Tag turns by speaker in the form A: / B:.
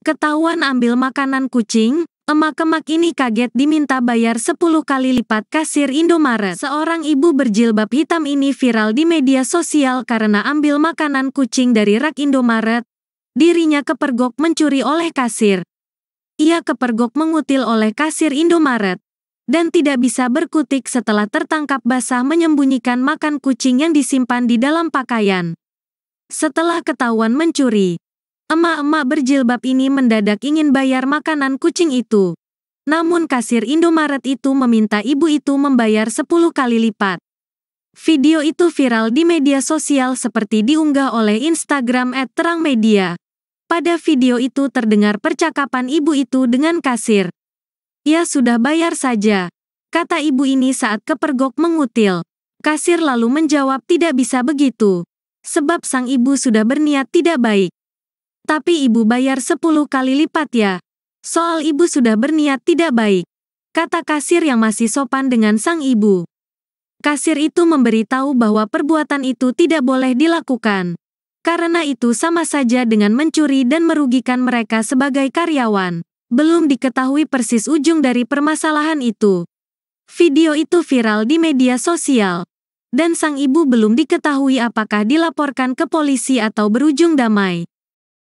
A: Ketahuan ambil makanan kucing, emak-emak ini kaget diminta bayar 10 kali lipat kasir Indomaret. Seorang ibu berjilbab hitam ini viral di media sosial karena ambil makanan kucing dari rak Indomaret. Dirinya kepergok mencuri oleh kasir. Ia kepergok mengutil oleh kasir Indomaret dan tidak bisa berkutik setelah tertangkap basah menyembunyikan makan kucing yang disimpan di dalam pakaian. Setelah ketahuan mencuri, Emak-emak berjilbab ini mendadak ingin bayar makanan kucing itu. Namun kasir Indomaret itu meminta ibu itu membayar 10 kali lipat. Video itu viral di media sosial seperti diunggah oleh Instagram @terangmedia. Pada video itu terdengar percakapan ibu itu dengan kasir. "Ya sudah bayar saja," kata ibu ini saat kepergok mengutil. Kasir lalu menjawab tidak bisa begitu, sebab sang ibu sudah berniat tidak baik. Tapi ibu bayar sepuluh kali lipat ya. Soal ibu sudah berniat tidak baik. Kata kasir yang masih sopan dengan sang ibu. Kasir itu memberitahu bahwa perbuatan itu tidak boleh dilakukan. Karena itu sama saja dengan mencuri dan merugikan mereka sebagai karyawan. Belum diketahui persis ujung dari permasalahan itu. Video itu viral di media sosial. Dan sang ibu belum diketahui apakah dilaporkan ke polisi atau berujung damai.